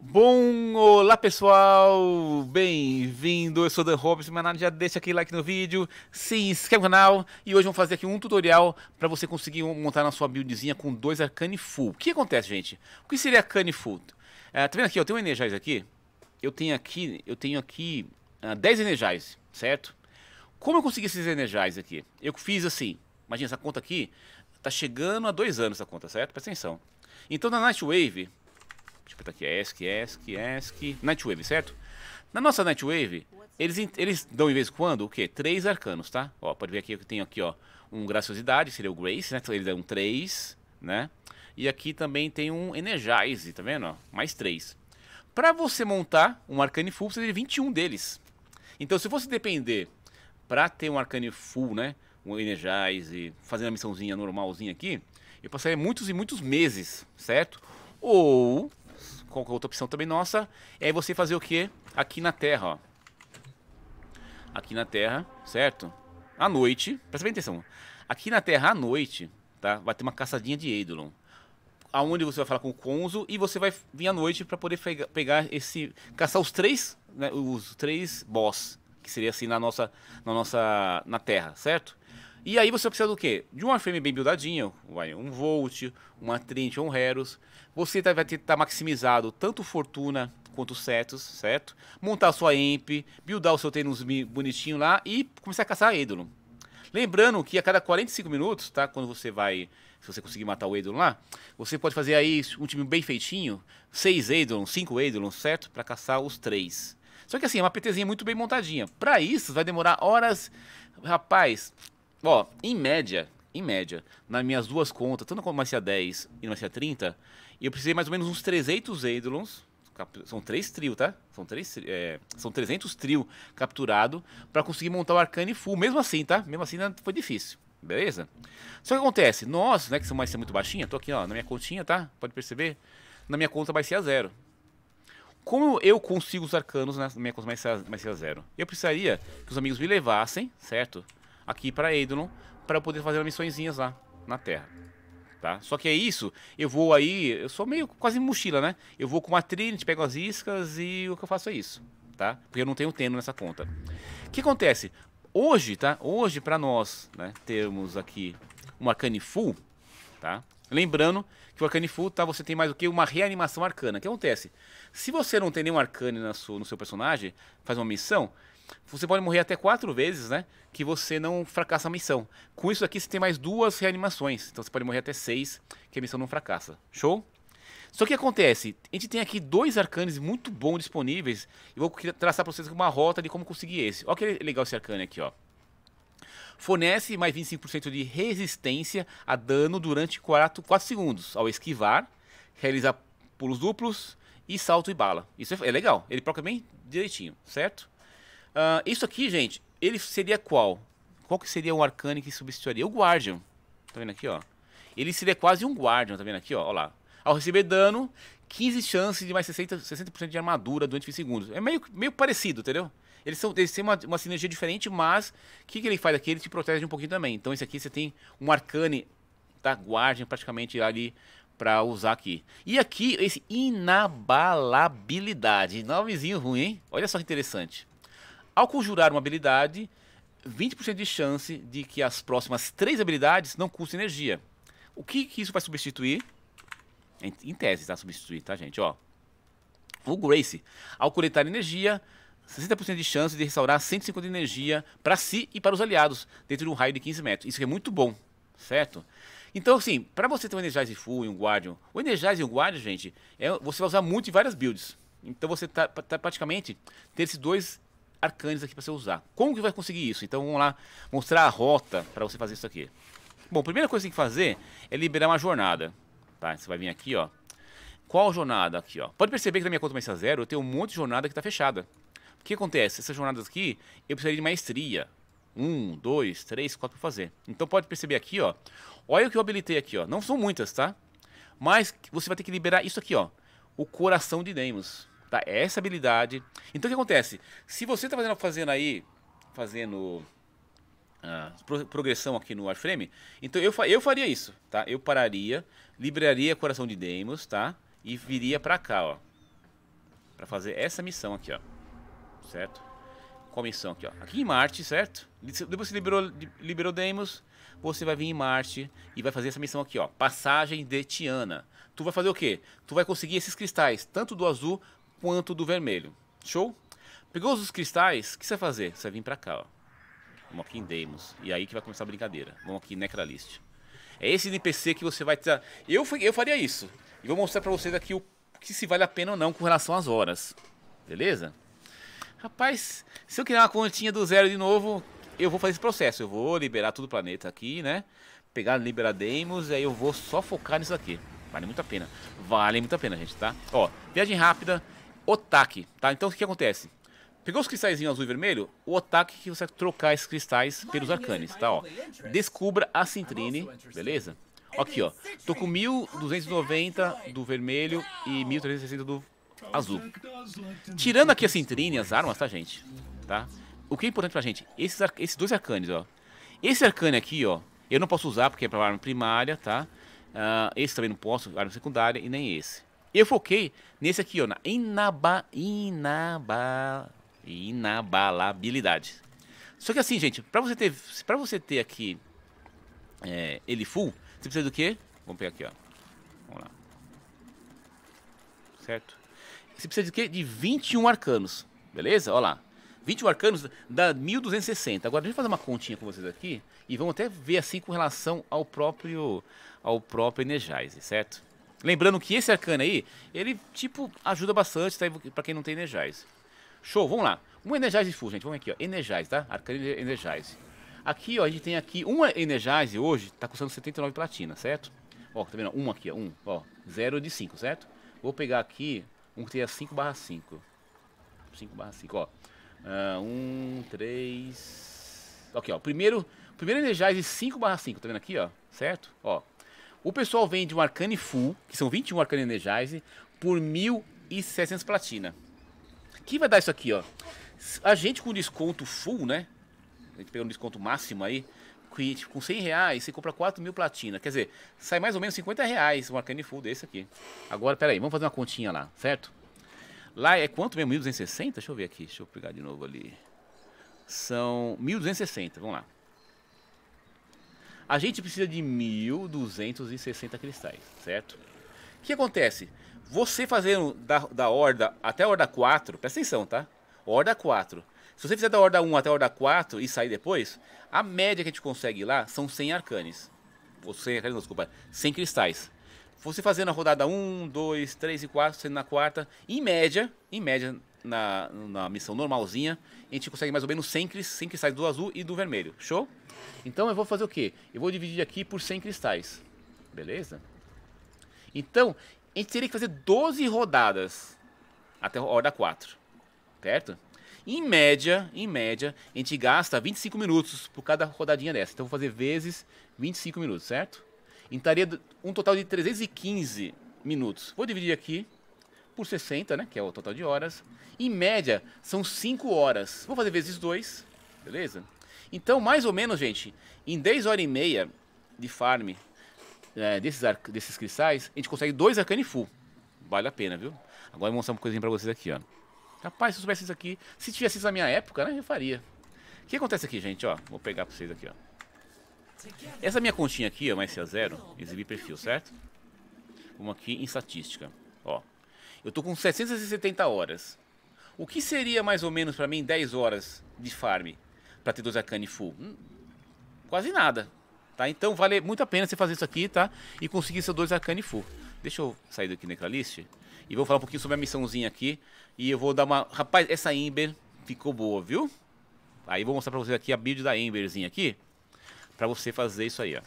Bom, olá pessoal, bem-vindo, eu sou Dan Robson, mas já deixa aquele like no vídeo, se inscreve no canal e hoje vamos fazer aqui um tutorial para você conseguir montar na sua buildzinha com dois Arcane Full. O que acontece, gente? O que seria Arcane Full? É, tá vendo aqui, eu tenho um Energize aqui, eu tenho aqui, eu tenho aqui uh, ah, 10 Energize, certo? Como eu consegui esses Energize aqui? Eu fiz assim, imagina essa conta aqui, tá chegando a dois anos essa conta, certo? Presta atenção. Então na Nightwave Deixa eu apertar aqui. É ESC, é ESC, é ESC. Nightwave, certo? Na nossa Nightwave, eles, eles dão de vez em quando o quê? Três arcanos, tá? Ó, pode ver aqui que eu tenho aqui, ó. Um Graciosidade, seria o Grace, né? eles dá um três né? E aqui também tem um Energize, tá vendo? Ó, mais três Pra você montar um Arcane Full, precisa de 21 deles. Então, se você depender pra ter um Arcane Full, né? Um Energize, fazendo a missãozinha normalzinha aqui, eu passaria muitos e muitos meses, certo? Ou qualquer outra opção também nossa, é você fazer o que Aqui na Terra, ó. Aqui na Terra, certo? À noite, presta bem atenção. Aqui na Terra, à noite, tá? Vai ter uma caçadinha de Eidolon. Aonde você vai falar com o Conzo e você vai vir à noite para poder pegar esse... Caçar os três, né, os três boss, que seria assim na nossa, na nossa... Na Terra, certo? E aí você precisa do quê? De uma frame bem buildadinha, um Volt, uma ou um Heros. Você tá, vai ter estar tá maximizado tanto fortuna quanto setos, certo? Montar sua emp buildar o seu tênis bonitinho lá e começar a caçar ídolo. Lembrando que a cada 45 minutos, tá? Quando você vai, se você conseguir matar o Eidolon lá, você pode fazer aí um time bem feitinho, 6 Eidolon, 5 Eidolon, certo? Para caçar os 3. Só que assim, é uma PTzinha muito bem montadinha. Para isso, vai demorar horas. Rapaz, Ó, em média, em média, nas minhas duas contas, tanto com a Macia 10 e na Macia 30, eu precisei mais ou menos uns 300 Eidolons. São três trio, tá? São, três, é, são 300 trio capturado para conseguir montar o Arcane full. Mesmo assim, tá? Mesmo assim foi difícil. Beleza? Só que acontece, nós, né, que são somos muito baixinha, tô aqui ó, na minha continha, tá? Pode perceber? Na minha conta vai ser a zero. Como eu consigo os arcanos né, na minha conta mais ser a zero? Eu precisaria que os amigos me levassem, certo? aqui para Eidolon para poder fazer missõezinhas lá na Terra. Tá? Só que é isso, eu vou aí, eu sou meio quase mochila, né? Eu vou com uma Trinity, pego as iscas e o que eu faço é isso, tá? Porque eu não tenho tendo nessa conta. O que acontece? Hoje, tá? Hoje para nós, né, temos aqui uma Canifu, tá? Lembrando que o Arcanifu, tá? Você tem mais o que? Uma reanimação arcana. O que acontece? Se você não tem nenhum arcane na sua, no seu personagem, faz uma missão, você pode morrer até quatro vezes, né? Que você não fracassa a missão. Com isso aqui você tem mais duas reanimações. Então você pode morrer até seis, que a missão não fracassa. Show? Só que acontece, a gente tem aqui dois arcanes muito bons disponíveis. Eu vou traçar para vocês uma rota de como conseguir esse. Olha que legal esse arcane aqui, ó. Fornece mais 25% de resistência a dano durante 4, 4 segundos ao esquivar, realizar pulos duplos e salto e bala. Isso é, é legal, ele proca é bem direitinho, certo? Uh, isso aqui, gente, ele seria qual? Qual que seria o Arcane que substituiria? O Guardian. Tá vendo aqui, ó? Ele seria quase um Guardian, tá vendo aqui, ó? lá. Ao receber dano, 15 chances de mais 60%, 60 de armadura durante 20 segundos. É meio, meio parecido, entendeu? Eles, são, eles têm uma, uma sinergia diferente, mas o que, que ele faz aqui? Ele te protege um pouquinho também. Então esse aqui você tem um Arcane da tá? Guardian praticamente ali pra usar aqui. E aqui, esse inabalabilidade. Novezinho ruim, hein? Olha só que interessante. Ao conjurar uma habilidade, 20% de chance de que as próximas três habilidades não custem energia. O que, que isso vai substituir? Em, em tese, tá? Substituir, tá, gente? Ó, o Grace, ao coletar energia, 60% de chance de restaurar 150 de energia para si e para os aliados, dentro de um raio de 15 metros. Isso é muito bom, certo? Então, assim, para você ter um Energize Full e um Guardian, o Energize e o Guardian, gente, é, você vai usar muito em várias builds. Então você tá, tá praticamente ter esses dois arcanes aqui para você usar. Como que vai conseguir isso? Então vamos lá mostrar a rota para você fazer isso aqui. Bom, a primeira coisa que você tem que fazer é liberar uma jornada. Tá? Você vai vir aqui, ó. Qual jornada aqui, ó? Pode perceber que na minha conta começa zero, eu tenho um monte de jornada que está fechada. O que acontece? Essas jornadas aqui, eu precisaria de maestria. Um, dois, três, quatro para fazer. Então pode perceber aqui, ó. Olha o que eu habilitei aqui, ó. Não são muitas, tá? Mas você vai ter que liberar isso aqui, ó. O coração de Deimos. Tá? É essa habilidade. Então o que acontece? Se você está fazendo, fazendo aí, fazendo ah, pro, progressão aqui no wireframe, então eu, eu faria isso, tá? Eu pararia, liberaria coração de Demos tá? E viria para cá, ó. Pra fazer essa missão aqui, ó. Certo? Qual missão aqui, ó? Aqui em Marte, certo? Depois que liberou, liberou Demos você vai vir em Marte e vai fazer essa missão aqui, ó. Passagem de Tiana. Tu vai fazer o quê? Tu vai conseguir esses cristais, tanto do azul quanto do vermelho. Show? Pegou os cristais, o que você vai fazer? Você vai vir pra cá, ó. Vamos aqui em Demos. E aí que vai começar a brincadeira. Vamos aqui em Necralist. É esse NPC que você vai... Tra... Eu, eu faria isso. E vou mostrar pra vocês aqui o que se vale a pena ou não com relação às horas. Beleza? Rapaz, se eu criar uma continha do zero de novo, eu vou fazer esse processo. Eu vou liberar todo o planeta aqui, né? Pegar, liberar demos e aí eu vou só focar nisso aqui. Vale muito a pena. Vale muito a pena, gente, tá? Ó, viagem rápida. Otak, tá? Então o que acontece? Pegou os cristais azul e vermelho, o ataque que você trocar esses cristais pelos arcanes, tá? Ó. Descubra a Cintrine, beleza? Aqui, ó. Tô com 1290 do vermelho e 1360 do azul. Tirando aqui a Cintrine, as armas, tá, gente? Tá? O que é importante pra gente? Esses, esses dois arcanes, ó. Esse arcane aqui, ó, eu não posso usar porque é pra arma primária, tá? Uh, esse também não posso, arma secundária, e nem esse. Eu foquei nesse aqui, ó, na inaba, inaba, inabalabilidade. Só que assim, gente, para você ter, para você ter aqui é, ele full, você precisa do quê? Vamos pegar aqui, ó. Vamos lá. Certo? Você precisa de quê? De 21 arcanos. Beleza? Olha lá. 21 arcanos dá 1260. Agora deixa eu fazer uma continha com vocês aqui e vamos até ver assim com relação ao próprio ao próprio Energize, certo? Lembrando que esse arcano aí, ele tipo ajuda bastante, tá? Pra quem não tem Energize. Show, vamos lá. Um Energize full, gente. Vamos aqui, ó. Energize, tá? Arcano Energize. Aqui, ó, a gente tem aqui uma Energize hoje, tá custando 79 platina, certo? Ó, tá vendo? Um aqui, ó. Um, ó. Zero de 5, certo? Vou pegar aqui um que tenha 5 barra 5. 5 barra 5, ó. Uh, um, três... Ok, ó. Primeiro, primeiro Energize 5 barra 5, tá vendo aqui, ó? Certo? Ó. O pessoal vende um Arcane Full, que são 21 Arcane Energize, por 1.600 platina. Que vai dar isso aqui, ó. A gente com desconto full, né? A gente pega um desconto máximo aí. Tipo, com 100 reais, você compra 4 mil platina. Quer dizer, sai mais ou menos 50 reais um Arcane Full desse aqui. Agora, pera aí, vamos fazer uma continha lá, certo? Lá é quanto mesmo? 1.260? Deixa eu ver aqui, deixa eu pegar de novo ali. São 1.260, vamos lá. A gente precisa de 1.260 cristais, certo? O que acontece? Você fazendo da, da horda até a horda 4, presta atenção, tá? Horda 4. Se você fizer da horda 1 até a horda 4 e sair depois, a média que a gente consegue lá são 100 arcanes. Ou 100 arcanes, não, desculpa, 100 cristais. Você fazendo a rodada 1, 2, 3 e 4, sendo na quarta, em média, em média, na, na missão normalzinha, a gente consegue mais ou menos 100, cristais do azul e do vermelho. Show? Então eu vou fazer o quê? Eu vou dividir aqui por 100 cristais. Beleza? Então, a gente teria que fazer 12 rodadas até a hora 4. Certo? Em média, em média, a gente gasta 25 minutos por cada rodadinha dessa. Então eu vou fazer vezes 25 minutos, certo? Então estaria um total de 315 minutos. Vou dividir aqui por 60, né, que é o total de horas. Em média, são 5 horas. Vou fazer vezes 2, beleza? Então, mais ou menos, gente, em 10 horas e meia de farm é, desses, desses cristais, a gente consegue dois full. Vale a pena, viu? Agora eu vou mostrar uma coisinha pra vocês aqui, ó. Rapaz, se eu soubesse isso aqui, se tivesse isso na minha época, né, eu faria. O que acontece aqui, gente, ó? Vou pegar pra vocês aqui, ó. Essa minha continha aqui, ó, mais C0, exibir perfil, certo? Vamos aqui em estatística, ó. Eu tô com 770 horas. O que seria mais ou menos para mim 10 horas de farm? para ter 12 Akane full? Hum, quase nada. Tá? Então vale muito a pena você fazer isso aqui, tá? E conseguir seu dois Akane full. Deixa eu sair daqui naquela lista e vou falar um pouquinho sobre a missãozinha aqui. E eu vou dar uma... Rapaz, essa Ember ficou boa, viu? Aí vou mostrar pra vocês aqui a build da Emberzinha aqui. Pra você fazer isso aí, ó.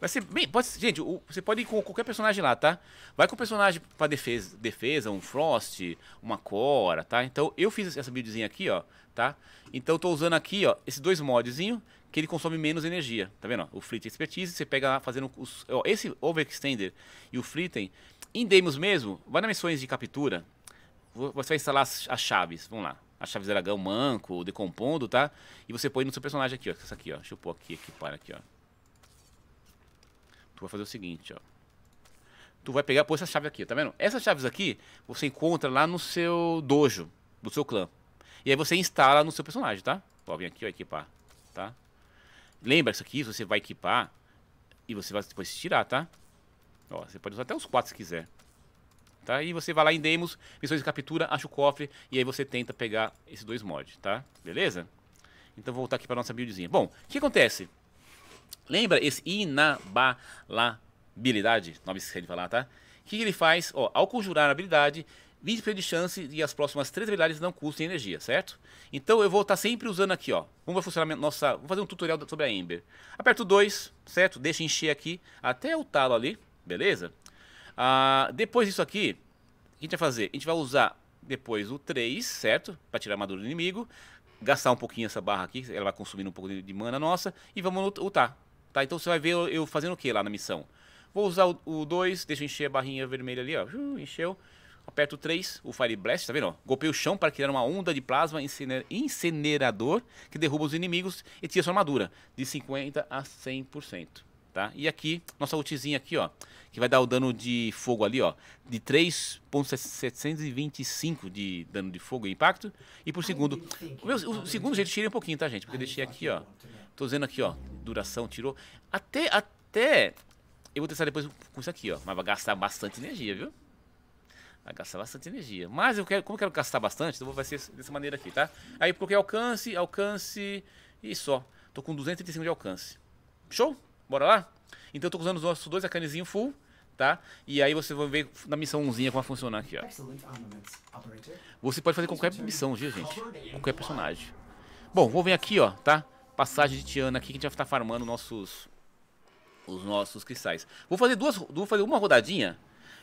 Vai ser bem... Pode, gente, o, você pode ir com qualquer personagem lá, tá? Vai com o personagem pra defesa, defesa, um Frost, uma Cora, tá? Então eu fiz essa buildzinha aqui, ó tá? Então estou usando aqui, ó, esses dois modzinho que ele consome menos energia, tá vendo? o Flitten Expertise, você pega lá fazendo os, ó, esse Overextender e o Flitten, em Demos mesmo, vai nas missões de captura, você vai instalar as, as chaves, vamos lá, as chaves de dragão manco, decompondo, tá? E você põe no seu personagem aqui, ó, essa aqui, ó, deixa eu pôr aqui, para aqui, ó. Tu vai fazer o seguinte, ó. Tu vai pegar, pôr essa chave aqui, tá vendo? Essas chaves aqui, você encontra lá no seu dojo, do seu clã. E aí você instala no seu personagem, tá? Ó, vem aqui, ó, equipar, tá? Lembra, isso aqui você vai equipar e você vai depois tirar, tá? Ó, você pode usar até os quatro se quiser. Tá? E você vai lá em demos, missões de captura, acha o cofre e aí você tenta pegar esses dois mods, tá? Beleza? Então vou voltar aqui para nossa buildzinha. Bom, o que acontece? Lembra esse inabalabilidade? Não esqueci de falar, tá? O que ele faz? Ó, ao conjurar a habilidade, 20% de chance de as próximas três habilidades não custem energia, certo? Então eu vou estar tá sempre usando aqui, ó. Como vai funcionar nossa... Vou fazer um tutorial sobre a Ember. Aperto 2, certo? Deixa encher aqui até o talo ali, beleza? Ah, depois disso aqui, o que a gente vai fazer? A gente vai usar depois o 3, certo? Para tirar a armadura do inimigo. Gastar um pouquinho essa barra aqui, ela vai consumindo um pouco de mana nossa. E vamos lutar, tá? Então você vai ver eu fazendo o que lá na missão. Vou usar o 2, deixa eu encher a barrinha vermelha ali, ó. Uh, encheu. Aperto 3, o Fire Blast, tá vendo? Golpei o chão para criar uma onda de plasma incinerador que derruba os inimigos e tira sua armadura de 50 a 100%. Tá? E aqui, nossa ultizinha aqui, ó, que vai dar o dano de fogo ali, ó, de 3.725 de dano de fogo e impacto. E por segundo, o, meu, o segundo jeito tirei um pouquinho, tá, gente? Porque eu deixei tá, aqui, ó, tá tô dizendo aqui, ó, duração tirou. Até, até, eu vou testar depois com isso aqui, ó, mas vai gastar bastante energia, viu? Vai gastar bastante energia. Mas eu quero, como eu quero gastar bastante, então vai ser dessa maneira aqui, tá? Aí porque alcance, alcance e só. Tô com 235 de alcance. Show? Bora lá? Então eu tô usando os nossos dois arcanezinhos full, tá? E aí você vai ver na missão 1zinha como vai funcionar aqui, ó. Você pode fazer qualquer missão, viu, gente? Qualquer personagem. Bom, vou vir aqui, ó, tá? Passagem de Tiana aqui que a gente vai estar farmando nossos os nossos cristais. Vou fazer duas, vou fazer uma rodadinha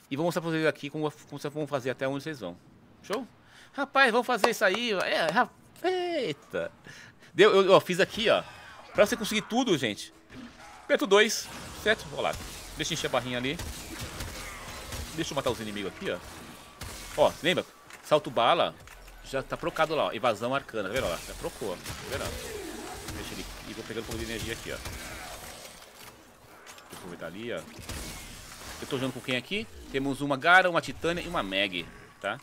e vou mostrar pra vocês aqui como, como vocês vão fazer até onde vocês vão. Show? Rapaz, vamos fazer isso aí. É, rap... Eita. Deu, eu, eu, fiz aqui, ó. Pra você conseguir tudo, gente. Aperto 2, certo? Vou lá. Deixa eu encher a barrinha ali. Deixa eu matar os inimigos aqui, ó. Ó, lembra? Salto bala. Já tá trocado lá, ó. Evasão arcana. Tá vendo? Ó, já trocou, ó. Tá vendo? Deixa ele. E vou pegando um pouco de energia aqui, ó. eu aproveitar ali, ó. Eu tô jogando com quem aqui? Temos uma Gara, uma Titânia e uma Meg, tá?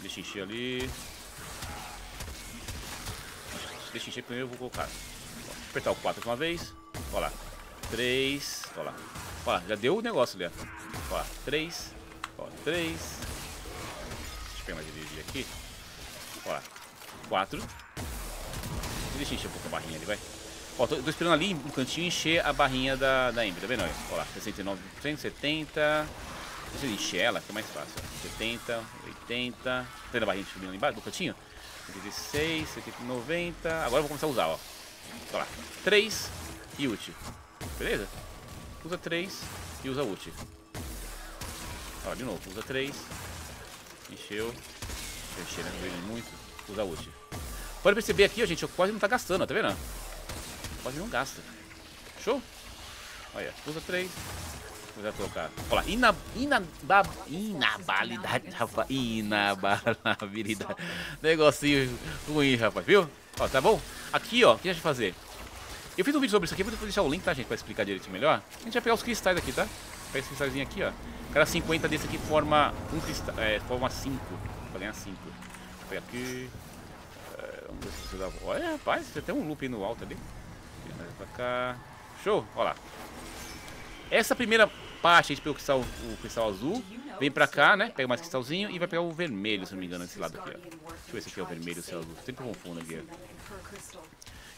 Deixa encher ali. Deixa encher primeiro, eu vou colocar. Vou apertar o 4 de uma vez. Olha lá. 3. Olha lá. Ó lá, já deu o negócio ali, ó. Ó lá. 3. Ó, 3. Deixa eu pegar mais energia aqui. Olha lá. 4. Deixa encher um pouco a barrinha ali, vai. Ó, tô, tô, esperando ali no cantinho encher a barrinha da, da Ember, tá vendo? Ó lá, 69%, 70... Deixa eu encher ela, fica é mais fácil. 70, 80... Tá vendo a barrinha subindo ali embaixo, do cantinho? 86, 70, 90... Agora eu vou começar a usar, ó. Tá lá, 3 e ult. Beleza? Usa 3 e usa ult. Ó, tá de novo, usa 3. Encheu. Encheu, né? Não muito. Usa ult. Pode perceber aqui, ó, gente, eu quase não tá gastando, ó, tá vendo? quase não gasta. Show? Olha, usa três. Vou já trocar Olha lá, ina, ina, da, inabalidade, rapaz. Inabalabilidade. Negocinho ruim, rapaz, viu? Ó, tá bom? Aqui, ó, o que a gente vai fazer? Eu fiz um vídeo sobre isso aqui, vou deixar o link, tá, gente, pra explicar direito melhor. A gente vai pegar os cristais aqui, tá? Pega esse cristalzinho aqui, ó. Cada 50 desse aqui forma um cristal, é, forma 5. Pra ganhar 5. pegar aqui. É, vamos ver se você dá... Olha, rapaz, você tem um loop aí no alto ali mais pra cá. Show, ó lá. Essa primeira parte, a gente pega o cristal, o cristal azul, vem pra cá, né? Pega mais cristalzinho e vai pegar o vermelho, se não me engano, esse lado aqui, ó. Deixa eu ver se aqui é o vermelho ou se é o azul. Sempre confundo aqui.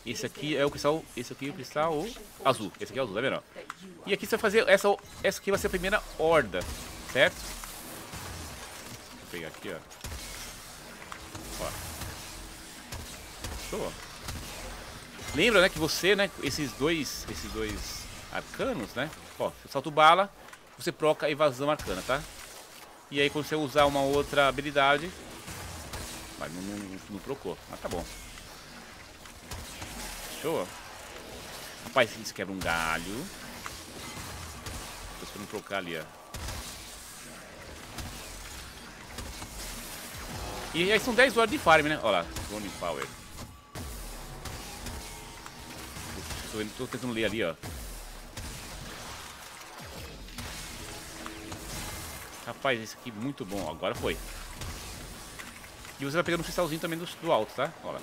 Esse aqui é o cristal, esse aqui é o cristal azul. Esse aqui é o azul, tá vendo? E aqui você vai fazer, essa, essa aqui vai ser a primeira horda, certo? Vou pegar aqui, ó. Ó. Show, Lembra, né, que você, né, esses dois, esses dois arcanos, né? Ó, salto bala, você proca evasão arcana, tá? E aí quando você usar uma outra habilidade... Mas não, não, não procou, mas tá bom. Show, Rapaz, isso quebra um galho. Tô esperando trocar ali, ó. E aí são 10 horas de farm, né? Olha lá, Drone Power. Tô, tô tentando ler ali, ó. Rapaz, esse aqui é muito bom. Agora foi. E você vai tá pegando um cristalzinho também do, do alto, tá? Olha.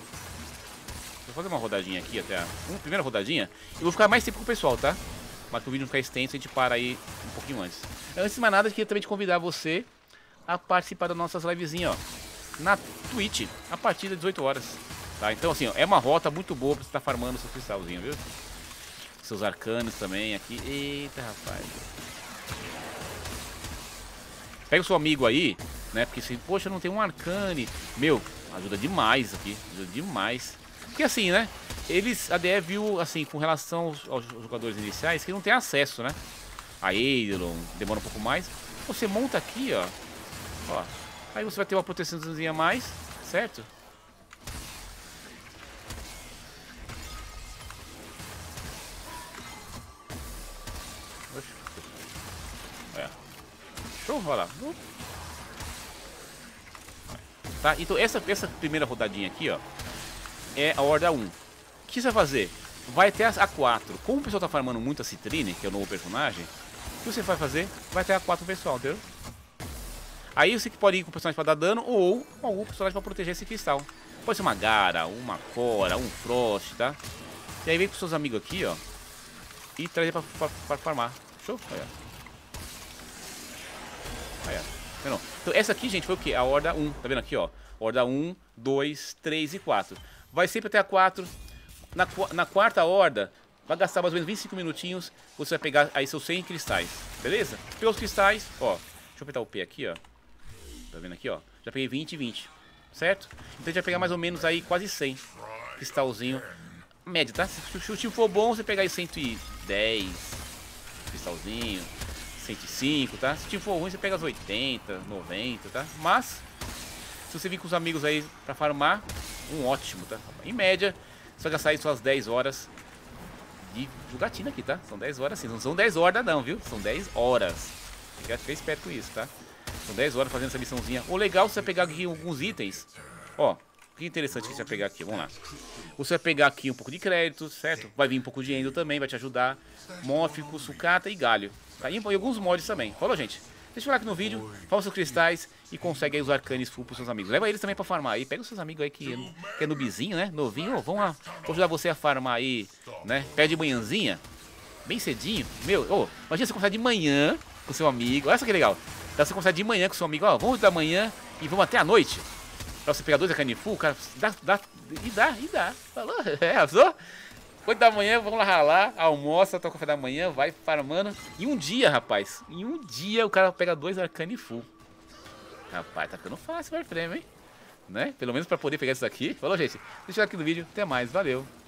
Vou fazer uma rodadinha aqui até a... Uma primeira rodadinha. E vou ficar mais tempo com o pessoal, tá? Mas o vídeo não ficar extenso, a gente para aí um pouquinho antes. Antes de mais nada, eu queria também te convidar você a participar das nossas livezinhas, ó. Na Twitch, a partir das 18 horas. Tá? Então, assim, ó, é uma rota muito boa pra você estar tá farmando seu cristalzinho, viu? Seus arcanos também aqui. Eita, rapaz. Pega o seu amigo aí, né? Porque se, assim, poxa, não tem um arcane. Meu, ajuda demais aqui. Ajuda demais. Porque assim, né? Eles, a DE viu, assim, com relação aos, aos jogadores iniciais, que não tem acesso, né? A Eidolon demora um pouco mais. Você monta aqui, ó. Ó. Aí você vai ter uma proteçãozinha a mais, certo? lá. Tá? Então essa, essa primeira rodadinha aqui, ó, é a horda 1. O que você vai fazer? Vai até a 4. Como o pessoal tá farmando muito a Citrine, que é o novo personagem, o que você vai fazer? Vai até a 4 pessoal, entendeu? Aí você que pode ir com o personagem pra dar dano ou algum personagem pra proteger esse cristal. Pode ser uma Gara, uma Cora, um Frost, tá? E aí vem com seus amigos aqui, ó, e trazer pra, pra, pra farmar. Show? Olha. Aí, ó. Tá então essa aqui, gente, foi o quê? A horda 1. Tá vendo aqui, ó? Horda 1, 2, 3 e 4. Vai sempre até a 4. Na, na quarta horda, vai gastar mais ou menos 25 minutinhos. Você vai pegar aí seus 100 cristais. Beleza? Pelos cristais, ó. Deixa eu apertar o P aqui, ó. Tá vendo aqui, ó? Já peguei 20 e 20. Certo? Então a gente vai pegar mais ou menos aí quase 100 cristalzinho. Média, tá? Se o chute for bom, você pegar aí 110 cristalzinho. 105, tá? Se o time for ruim, você pega as 80, 90, tá? Mas, se você vir com os amigos aí pra farmar, um ótimo, tá? Em média, só já sai suas 10 horas de jogatina aqui, tá? São 10 horas sim, não são 10 horas não, viu? São 10 horas. Tem que ficar esperto com isso, tá? São 10 horas fazendo essa missãozinha. O legal é você pegar aqui alguns itens. Ó, que interessante que você vai pegar aqui, vamos lá. Você vai pegar aqui um pouco de crédito, certo? Vai vir um pouco de endo também, vai te ajudar. Mófico, sucata e galho. Tá? E, e alguns mods também. Falou, gente. Deixa o like no vídeo, fala seus cristais e consegue aí os arcanes full pros seus amigos. Leva eles também pra farmar aí. Pega os seus amigos aí que, que é nobizinho, né? Novinho, Vamos lá. Vou ajudar você a farmar aí, né? Pé de manhãzinha, bem cedinho. Meu, oh, imagina você começar de manhã com seu amigo. Olha só que legal. Então, você começar de manhã com seu amigo, ó, vamos da manhã e vamos até a noite. Pra você pegar dois é canifu, o cara dá, dá, e dá, e dá. Falou, é, arrasou? 8 da manhã, vamos lá ralar, almoça, toma café da manhã, vai farmando. Em um dia, rapaz, em um dia o cara pega dois Full. Rapaz, tá ficando fácil o wireframe, hein? Né? Pelo menos pra poder pegar isso aqui. Falou, gente. Deixa o like no vídeo. Até mais. Valeu.